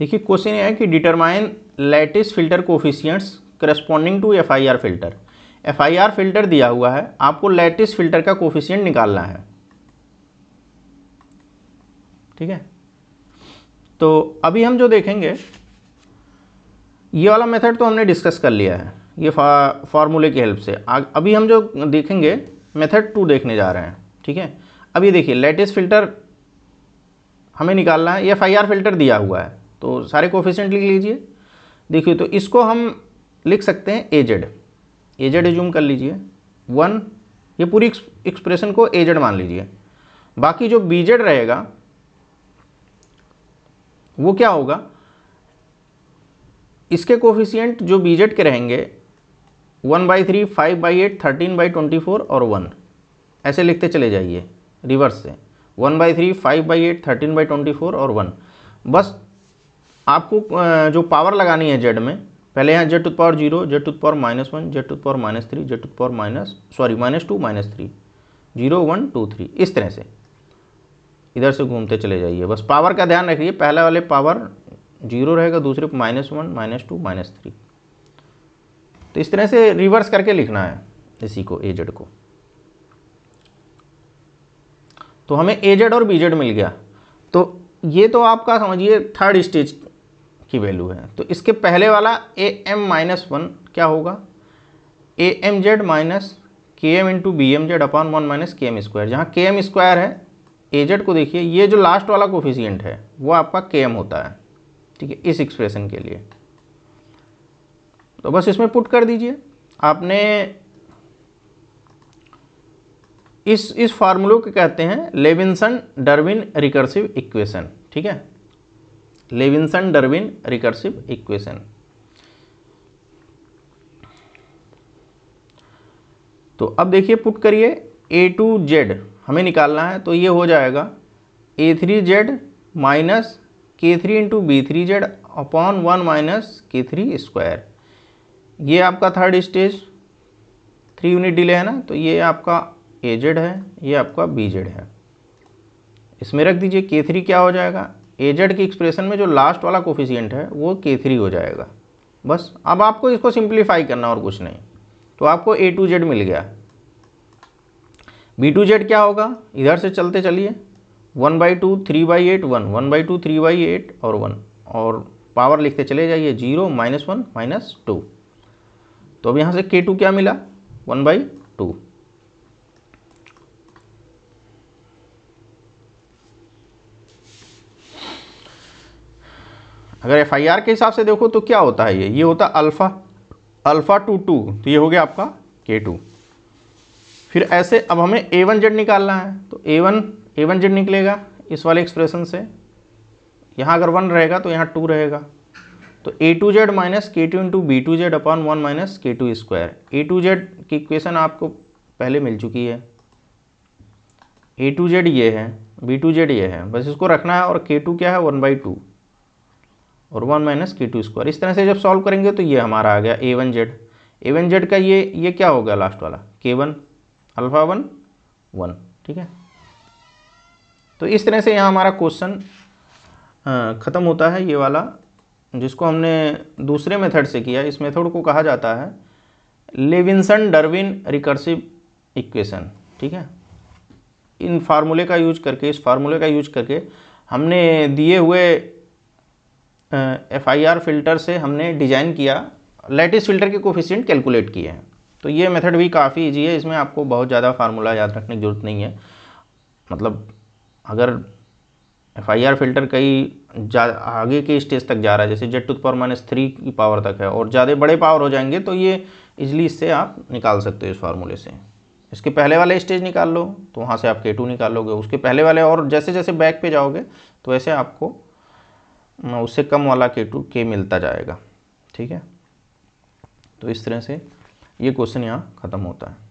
देखिए क्वेश्चन है कि determine lattice filter coefficients corresponding to F filter F filter दिया हुआ है आपको लेटेस्ट फिल्टर का कोफिशियंट निकालना है ठीक है तो अभी हम जो देखेंगे ये वाला मेथड तो हमने डिस्कस कर लिया है ये फार्मूले की हेल्प से आ, अभी हम जो देखेंगे मेथड टू देखने जा रहे हैं ठीक है अब ये देखिए लेटेस्ट फिल्टर हमें निकालना है एफ आई आर फिल्टर दिया हुआ है तो सारे कोफिशेंट लिख लीजिए देखिए तो इसको हम लिख सकते हैं एजेड एजेड एज्यूम कर लीजिए वन ये पूरी एक्सप्रेशन को एजेड मान लीजिए बाकी जो बीजेड रहेगा वो क्या होगा इसके कोफिशियंट जो बीजेड के रहेंगे one by three five by eight thirteen by twenty four और वन ऐसे लिखते चले जाइए रिवर्स से one by three five by eight thirteen by twenty four और वन बस आपको जो पावर लगानी है जेड में पहले यहाँ Z to power zero Z to power minus one Z to power minus three Z to power minus sorry minus two minus three zero one two three इस तरह से इधर से घूमते चले जाइए बस पावर का ध्यान रखिए पहले वाले पावर जीरो रहेगा दूसरे minus one minus two minus three तो इस तरह से रिवर्स करके लिखना है इसी को ए जेड को तो हमें ए जेड और बी जेड मिल गया तो ये तो आपका समझिए थर्ड स्टेज की वैल्यू है तो इसके पहले वाला ए एम माइनस वन क्या होगा A M Z minus K M into B M Z upon one minus K M square जहाँ के एम स्क्वायर है ए जेड को देखिए ये जो लास्ट वाला कोफिशियंट है वो आपका के एम होता है ठीक है इस एक्सप्रेशन के लिए तो बस इसमें पुट कर दीजिए आपने इस इस फार्मूलों के कहते हैं लेविंसन डरविन रिकर्सिव इक्वेशन ठीक है लेविंसन डरविन रिकर्सिव इक्वेशन तो अब देखिए पुट करिए ए टू जेड हमें निकालना है तो ये हो जाएगा A three Z minus K three into B three Z upon one minus K three square ये आपका third stage three unit delay है ना तो ये आपका ए जेड है ये आपका बी जेड है इसमें रख दीजिए के थ्री क्या हो जाएगा जेड की एक्सप्रेशन में जो लास्ट वाला कोफिशियंट है वो के थ्री हो जाएगा बस अब आपको इसको सिंप्लीफाई करना और कुछ नहीं तो आपको ए टू जेड मिल गया बी टू जेड क्या होगा इधर से चलते चलिए one by two three by eight one one by two three by eight और वन और पावर लिखते चले जाइए zero minus one minus two तो अब यहाँ से के टू क्या मिला वन बाई टू अगर एफ के हिसाब से देखो तो क्या होता है ये ये होता अल्फ़ा अल्फ़ा टू टू तो ये हो गया आपका के टू फिर ऐसे अब हमें ए वन जेड निकालना है तो A one A one Z निकलेगा इस वाले एक्सप्रेशन से यहाँ अगर वन रहेगा तो यहाँ टू रहेगा तो A two Z minus K two into B two Z upon one minus K two square A two Z की इक्वेशन आपको पहले मिल चुकी है ए टू जेड ये है बी टू जेड ये है बस इसको रखना है और के टू क्या है वन बाई टू और one minus K two square इस तरह से जब सॉल्व करेंगे तो ये हमारा आ गया A one Z A one Z का ये ये क्या हो गया लास्ट वाला के वन अल्फ़ा वन वन ठीक है तो इस तरह से यहाँ हमारा क्वेश्चन ख़त्म होता है ये वाला जिसको हमने दूसरे मेथड से किया इस मेथड को कहा जाता है लेविंसन डरविन रिकर्सिव इक्वेशन ठीक है इन फार्मूले का यूज करके इस फार्मूले का यूज करके हमने दिए हुए एफ आई आर फिल्टर से हमने डिज़ाइन किया लेटेस्ट फिल्टर के कोफिशियंट कैलकुलेट किए हैं तो ये मेथड भी काफ़ी ईजी है इसमें आपको बहुत ज़्यादा फार्मूला याद रखने की ज़रूरत नहीं है मतलब अगर एफ आई आर फिल्टर कई आगे के स्टेज तक जा रहा है जैसे Z to power minus three की पावर तक है और ज़्यादा बड़े पावर हो जाएंगे तो ये इजली इससे आप निकाल सकते हो इस फार्मूले से इसके पहले वाले स्टेज निकाल लो तो वहाँ से आप के टू निकालोगे उसके पहले वाले और जैसे जैसे बैक पे जाओगे तो वैसे आपको उससे कम वाला के टू के मिलता जाएगा ठीक है तो इस तरह से ये क्वेश्चन यहाँ ख़त्म होता है